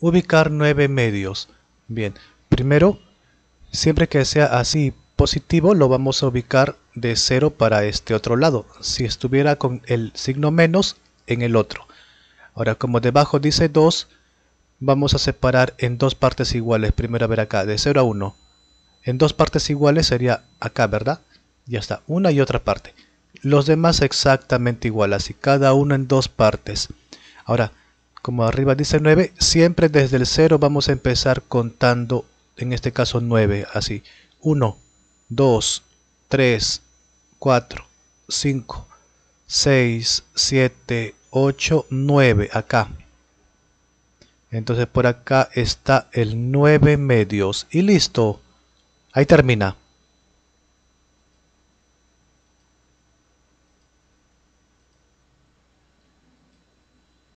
Ubicar nueve medios. Bien, primero, siempre que sea así positivo, lo vamos a ubicar de 0 para este otro lado. Si estuviera con el signo menos, en el otro. Ahora, como debajo dice 2, vamos a separar en dos partes iguales. Primero, a ver acá, de 0 a 1. En dos partes iguales sería acá, ¿verdad? Ya está, una y otra parte. Los demás exactamente igual, así cada uno en dos partes. Ahora, como arriba dice 9, siempre desde el 0 vamos a empezar contando, en este caso 9, así. 1, 2, 3, 4, 5, 6, 7, 8, 9, acá. Entonces por acá está el 9 medios y listo. Ahí termina.